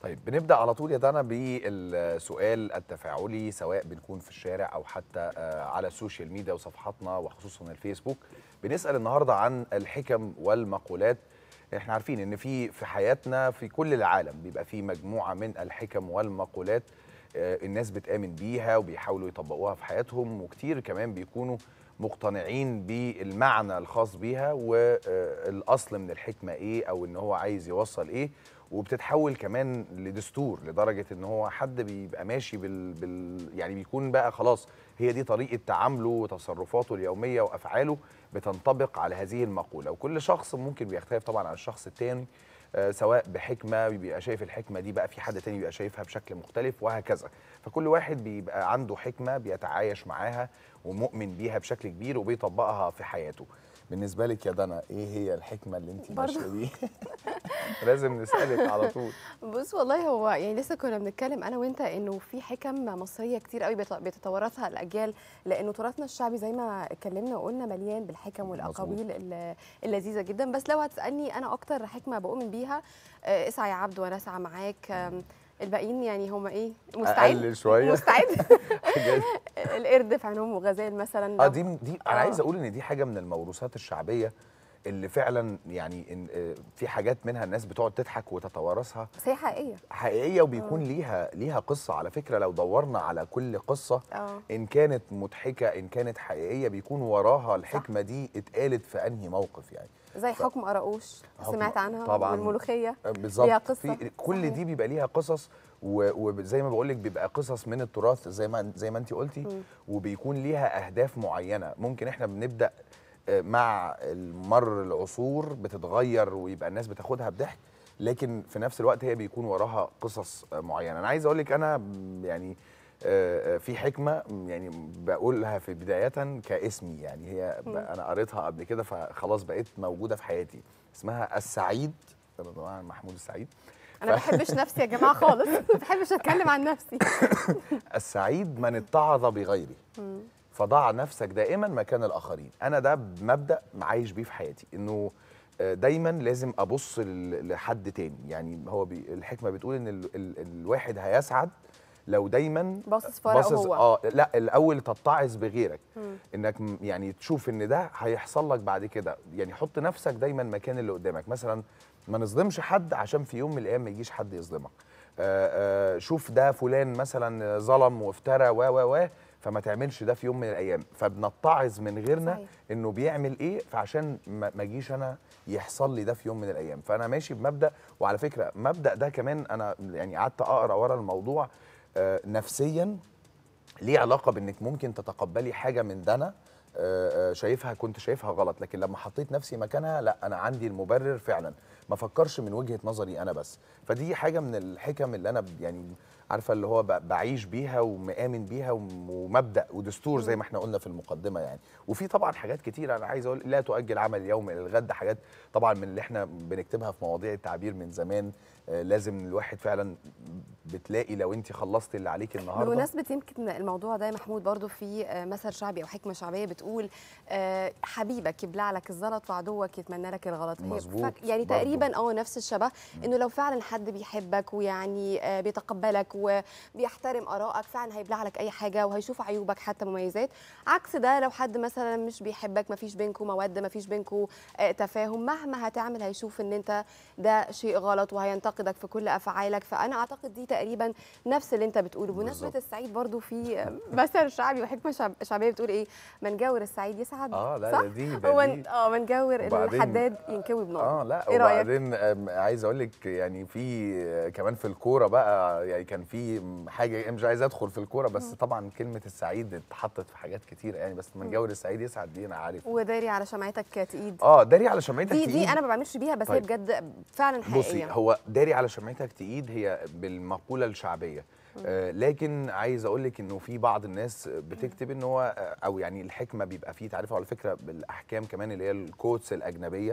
طيب بنبدا على طول يا دانا بالسؤال التفاعلي سواء بنكون في الشارع او حتى آه، على السوشيال ميديا وصفحاتنا وخصوصا الفيسبوك بنسال النهارده عن الحكم والمقولات احنا عارفين ان في في حياتنا في كل العالم بيبقى في مجموعه من الحكم والمقولات آه، الناس بتامن بيها وبيحاولوا يطبقوها في حياتهم وكتير كمان بيكونوا مقتنعين بالمعنى الخاص بيها والاصل آه، من الحكمه ايه او ان هو عايز يوصل ايه وبتتحول كمان لدستور لدرجه ان هو حد بيبقى ماشي بال, بال يعني بيكون بقى خلاص هي دي طريقه تعامله وتصرفاته اليوميه وافعاله بتنطبق على هذه المقوله وكل شخص ممكن بيختلف طبعا عن الشخص الثاني آه، سواء بحكمه بيبقى شايف الحكمه دي بقى في حد تاني بيبقى شايفها بشكل مختلف وهكذا فكل واحد بيبقى عنده حكمه بيتعايش معاها ومؤمن بيها بشكل كبير وبيطبقها في حياته بالنسبه لك يا دنا ايه هي الحكمه اللي انت ماشيه بيها لازم نسالك على طول بص والله هو يعني لسه كنا بنتكلم انا وانت انه في حكم مصريه كتير قوي بتتورثها الاجيال لانه تراثنا الشعبي زي ما اتكلمنا وقلنا مليان بالحكم والاقاويل اللذيذه جدا بس لو هتسالني انا اكتر حكمه بؤمن بيها آه، اسعى يا عبد وانا اسعى معاك الباقيين يعني هم ايه مستعد اقل شويه مستعد القرد في عينهم وغزال مثلا اه دي دي انا عايز آه. اقول ان دي حاجه من الموروثات الشعبيه اللي فعلا يعني آه، في حاجات منها الناس بتقعد تضحك وتتوارثها بس هي حقيقيه حقيقيه وبيكون أوه. ليها ليها قصه على فكره لو دورنا على كل قصه أوه. ان كانت مضحكه ان كانت حقيقيه بيكون وراها الحكمه صح. دي اتقالت في انهي موقف يعني زي حكم قراقوش سمعت عنها طبعا والملوخيه آه، بالظبط كل دي بيبقى ليها قصص وزي ما بقول لك بيبقى قصص من التراث زي ما زي ما انت قلتي وبيكون ليها اهداف معينه ممكن احنا بنبدا آه، مع مر العصور بتتغير ويبقى الناس بتاخدها بضحك لكن في نفس الوقت هي بيكون وراها قصص آه، معينه انا عايز اقول لك انا يعني آه، آه، في حكمه يعني بقولها في بدايه كاسمي يعني هي انا قريتها قبل كده فخلاص بقيت موجوده في حياتي اسمها السعيد طبعا محمود السعيد انا ما بحبش نفسي يا جماعه خالص ما بحبش اتكلم عن نفسي السعيد من اتعظ بغيره فضع نفسك دائما مكان الاخرين انا ده مبدا عايش بيه في حياتي انه آه، دايما لازم ابص لحد تاني يعني هو الحكمه بتقول ان الواحد هيسعد لو دايما باصص في باصص اه لا الاول تتعظ بغيرك مم. انك يعني تشوف ان ده هيحصل لك بعد كده يعني حط نفسك دايما مكان اللي قدامك مثلا ما نظلمش حد عشان في يوم من الايام ما يجيش حد يظلمك آآ آه، آآ آه، شوف ده فلان مثلا ظلم وافترى و و و فما تعملش ده في يوم من الايام فبنتعظ من غيرنا صحيح. انه بيعمل ايه فعشان ما اجيش انا يحصل لي ده في يوم من الايام فانا ماشي بمبدا وعلى فكره مبدا ده كمان انا يعني قعدت اقرا ورا الموضوع آه، نفسيا ليه علاقه بانك ممكن تتقبلي حاجه من ده انا آه، آه، شايفها كنت شايفها غلط لكن لما حطيت نفسي مكانها لا انا عندي المبرر فعلا ما فكرش من وجهه نظري انا بس فدي حاجه من الحكم اللي انا يعني عارفه اللي هو بعيش بيها ومآمن بيها ومبدا ودستور زي ما احنا قلنا في المقدمه يعني وفي طبعا حاجات كتير انا عايز اقول لا تؤجل عمل اليوم الى الغد حاجات طبعا من اللي احنا بنكتبها في مواضيع التعبير من زمان لازم الواحد فعلا بتلاقي لو انت خلصتي اللي عليك النهارده بمناسبه يمكن الموضوع ده يا محمود برضو في آه، مثل شعبي او حكمه شعبيه بتقول آه، حبيبك يبلع لك الزلط وعدوك يتمنى لك الغلط مظبوط يعني برضو. تقريبا اه نفس الشبه انه لو فعلا حد بيحبك ويعني آه، بيتقبلك وبيحترم ارائك فعلا هيبلع لك اي حاجه وهيشوف عيوبك حتى مميزات عكس ده لو حد مثلا مش بيحبك ما فيش بينكم موده ما فيش بينكم تفاهم مهما هتعمل هيشوف ان انت ده شيء غلط وهينتقد بينتقدك في كل افعالك فانا اعتقد دي تقريبا نفس اللي انت بتقوله بمناسبه السعيد برضو في مثل شعبي وحكمه شعبيه بتقول ايه من جاور السعيد يسعد اه لا صح؟ دي اه من جاور الحداد ينكوي بنار اه لا إيه وبعدين عايز اقول لك يعني في كمان في الكوره بقى يعني كان في حاجه مش عايز ادخل في الكوره بس طبعا كلمه السعيد اتحطت في حاجات كتير يعني بس من جاور السعيد يسعد دي انا عارف وداري على شمعتك تقيد اه داري على شمعتك دي دي انا ما بعملش بيها بس هي طيب. بجد فعلا حقيقيه بصي هو داري بتجري على شمعتك تقيد هي بالمقوله الشعبيه آه، لكن عايز اقول لك انه في بعض الناس بتكتب ان هو آه، او يعني الحكمه بيبقى فيه تعرفه على فكره بالاحكام كمان اللي هي الكوتس الاجنبيه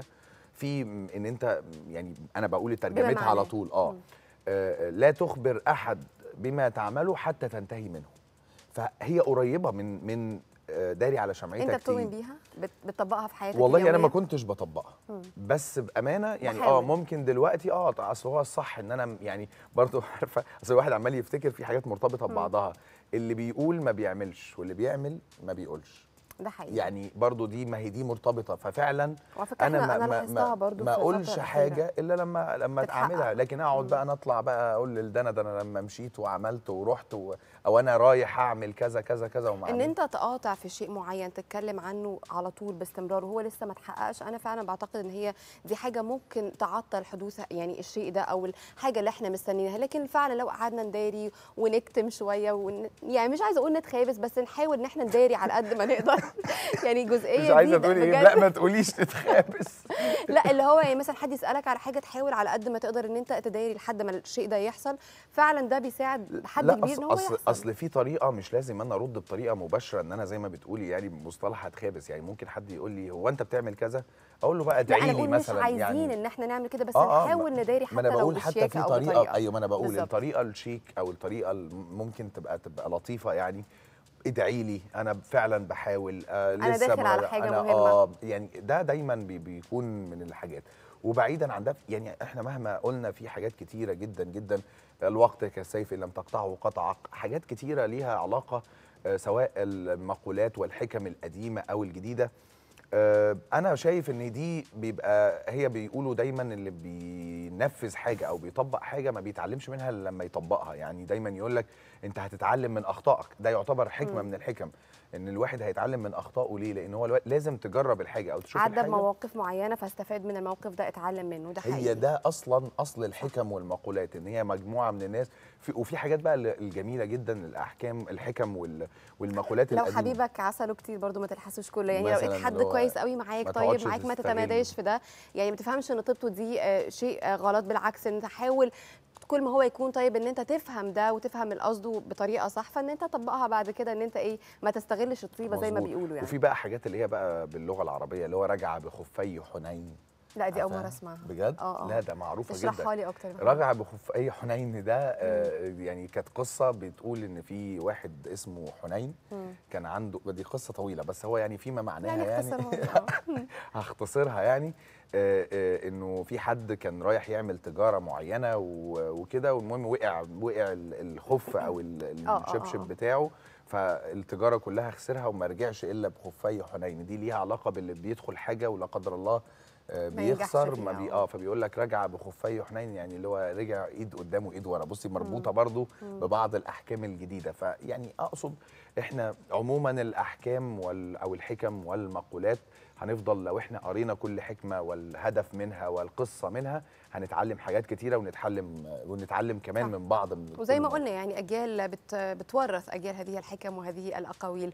في ان انت يعني انا بقول ترجمتها على طول آه, اه لا تخبر احد بما تعمله حتى تنتهي منه فهي قريبه من من داري على شمعتها انت بتؤمن بيها بتطبقها في حياتك والله انا ما كنتش بطبقها بس بامانه يعني اه ممكن دلوقتي اه اصل هو الصح ان انا يعني برضه عارفه اصل الواحد عمال يفتكر في حاجات مرتبطه ببعضها اللي بيقول ما بيعملش واللي بيعمل ما بيقولش ده حقيقي يعني برضو دي ما هي دي مرتبطه ففعلا انا انا ما, برضو ما اقولش حاجه الا لما لما اعملها لكن اقعد بقى انا اطلع بقى اقول للدنا ده انا لما مشيت وعملت ورحت و... او انا رايح اعمل كذا كذا كذا وما ان انت تقاطع في شيء معين تتكلم عنه على طول باستمرار وهو لسه ما اتحققش انا فعلا بعتقد ان هي دي حاجه ممكن تعطل حدوث يعني الشيء ده او الحاجه اللي احنا مستنيينها لكن فعلا لو قعدنا نداري ونكتم شويه ون... يعني مش عايزه اقول نتخابس بس نحاول ان احنا نداري على قد ما نقدر يعني جزئيه مش عايزه تقولي ايه لا ما تقوليش تتخابس لا اللي هو يعني مثلا حد يسالك على حاجه تحاول على قد ما تقدر ان انت تداري لحد ما الشيء ده يحصل فعلا ده بيساعد حد كبير ان هو اصل اصل في طريقه مش لازم انا ارد بطريقه مباشره ان انا زي ما بتقولي يعني مصطلح هتخابس يعني ممكن حد يقول لي هو انت بتعمل كذا اقول له بقى ادعي لي مثلا مش يعني. عايزين يعني ان احنا نعمل كده بس آه آه نحاول نداري حتى ما انا بقول لو حتى في طريقه ايوه ما انا بقول بالزبط. الطريقه الشيك او الطريقه ممكن تبقى تبقى لطيفه يعني ادعي لي انا فعلا بحاول آه لسه انا داخل على حاجه أنا مهمه آه يعني ده دايما بي بيكون من الحاجات وبعيدا عن ده يعني احنا مهما قلنا في حاجات كتيره جدا جدا الوقت كالسيف ان لم تقطعه قطعك حاجات كتيره ليها علاقه آه سواء المقولات والحكم القديمه او الجديده آه، انا شايف ان دي بيبقى هي بيقولوا دايما اللي بينفذ حاجه او بيطبق حاجه ما بيتعلمش منها الا لما يطبقها يعني دايما يقول لك انت هتتعلم من اخطائك ده يعتبر حكمه من الحكم ان الواحد هيتعلم من اخطائه ليه لان هو لازم تجرب الحاجه او تشوف عدى بمواقف معينه فاستفاد من الموقف ده اتعلم منه ده حقيقي هي ده اصلا اصل الحكم والمقولات ان هي مجموعه من الناس في وفي حاجات بقى الجميله جدا الاحكام الحكم والمقولات لو القديمة. حبيبك عسله كتير برضو ما تلحسوش كله يعني لو حد كويس قوي معاك طيب معاك ما تتماداش في ده يعني ما تفهمش ان طيبته دي آه، شيء آه، غلط بالعكس ان تحاول كل ما هو يكون طيب ان انت تفهم ده وتفهم القصد بطريقه صح فان انت تطبقها بعد كده ان انت ايه ما تستغلش الطيبه زي ما بيقولوا يعني وفي بقى حاجات اللي هي بقى باللغه العربيه اللي هو رجع بخفي حنين لا دي اول مره اسمعها بجد أوه. آه. لا ده معروفه جدا اشرحها لي اكتر رجع بخف اي حنين ده آه يعني كانت قصه بتقول ان في واحد اسمه حنين مم. كان عنده دي قصه طويله بس هو يعني فيما معناها يعني, يعني آه. هختصرها يعني آه، انه في حد كان رايح يعمل تجاره معينه وكده والمهم وقع وقع الخف او الشبشب بتاعه فالتجاره كلها خسرها وما رجعش الا بخفي حنين دي ليها علاقه باللي بيدخل حاجه ولا قدر الله آه، بيخسر ما بي اه, آه، فبيقول لك رجع بخفي حنين يعني اللي هو رجع ايد قدام وايد ورا بصي مربوطه برضو ببعض الاحكام الجديده فيعني اقصد احنا عموما الاحكام وال او الحكم والمقولات هنفضل لو احنا قرينا كل حكمه والهدف منها والقصه منها هنتعلم حاجات كتيره ونتعلم ونتعلم كمان صح. من بعض من وزي ما قلنا يعني اجيال بت بتورث اجيال هذه الحكم وهذه الاقاويل